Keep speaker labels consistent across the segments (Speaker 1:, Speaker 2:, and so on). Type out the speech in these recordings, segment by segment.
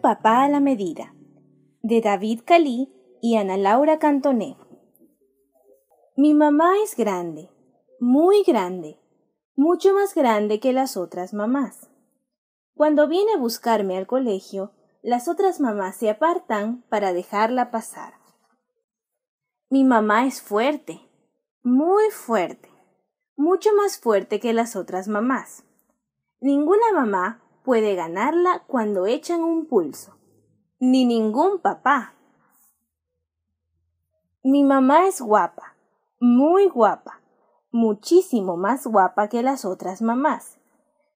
Speaker 1: papá a la medida, de David Calí y Ana Laura Cantoné. Mi mamá es grande, muy grande, mucho más grande que las otras mamás. Cuando viene a buscarme al colegio, las otras mamás se apartan para dejarla pasar. Mi mamá es fuerte, muy fuerte, mucho más fuerte que las otras mamás. Ninguna mamá puede ganarla cuando echan un pulso. Ni ningún papá. Mi mamá es guapa, muy guapa, muchísimo más guapa que las otras mamás.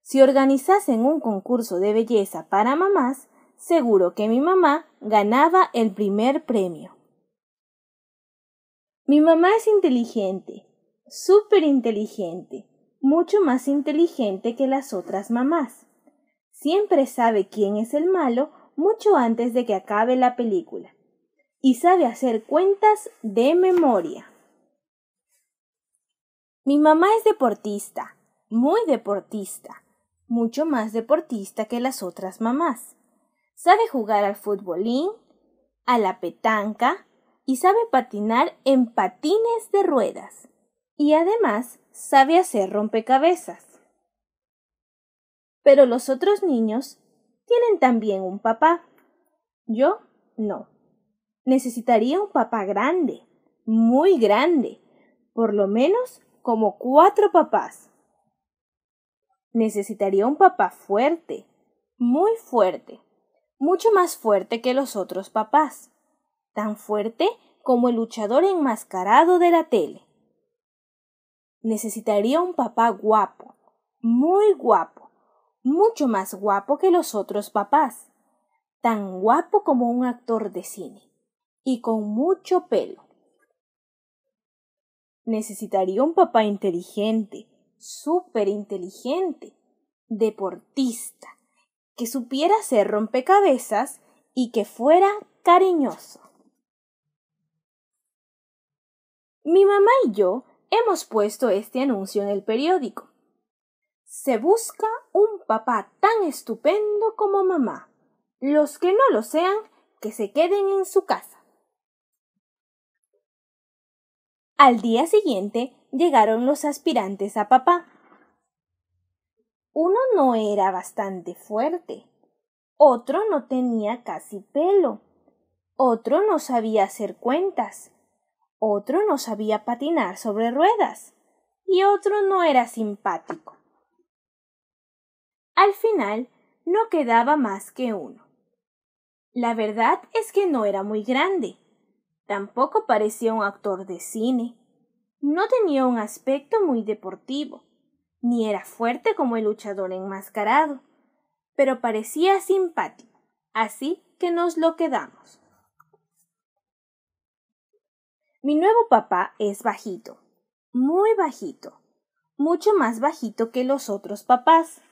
Speaker 1: Si organizasen un concurso de belleza para mamás, seguro que mi mamá ganaba el primer premio. Mi mamá es inteligente, súper inteligente, mucho más inteligente que las otras mamás siempre sabe quién es el malo mucho antes de que acabe la película y sabe hacer cuentas de memoria. Mi mamá es deportista, muy deportista, mucho más deportista que las otras mamás. Sabe jugar al futbolín, a la petanca y sabe patinar en patines de ruedas. Y además sabe hacer rompecabezas. Pero los otros niños tienen también un papá. Yo no. Necesitaría un papá grande, muy grande, por lo menos como cuatro papás. Necesitaría un papá fuerte, muy fuerte, mucho más fuerte que los otros papás, tan fuerte como el luchador enmascarado de la tele. Necesitaría un papá guapo, muy guapo, mucho más guapo que los otros papás, tan guapo como un actor de cine, y con mucho pelo. Necesitaría un papá inteligente, súper inteligente, deportista, que supiera hacer rompecabezas y que fuera cariñoso. Mi mamá y yo hemos puesto este anuncio en el periódico se busca un papá tan estupendo como mamá. Los que no lo sean, que se queden en su casa. Al día siguiente llegaron los aspirantes a papá. Uno no era bastante fuerte, otro no tenía casi pelo, otro no sabía hacer cuentas, otro no sabía patinar sobre ruedas y otro no era simpático. Al final, no quedaba más que uno. La verdad es que no era muy grande. Tampoco parecía un actor de cine. No tenía un aspecto muy deportivo, ni era fuerte como el luchador enmascarado, pero parecía simpático, así que nos lo quedamos. Mi nuevo papá es bajito, muy bajito, mucho más bajito que los otros papás.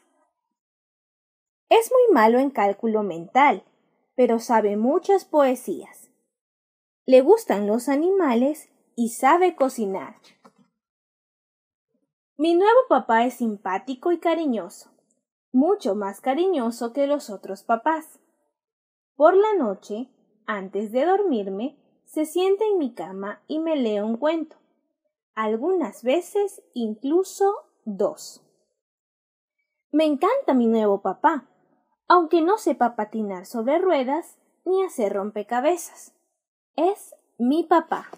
Speaker 1: Es muy malo en cálculo mental, pero sabe muchas poesías. Le gustan los animales y sabe cocinar. Mi nuevo papá es simpático y cariñoso, mucho más cariñoso que los otros papás. Por la noche, antes de dormirme, se sienta en mi cama y me lee un cuento, algunas veces incluso dos. Me encanta mi nuevo papá aunque no sepa patinar sobre ruedas ni hacer rompecabezas. Es mi papá.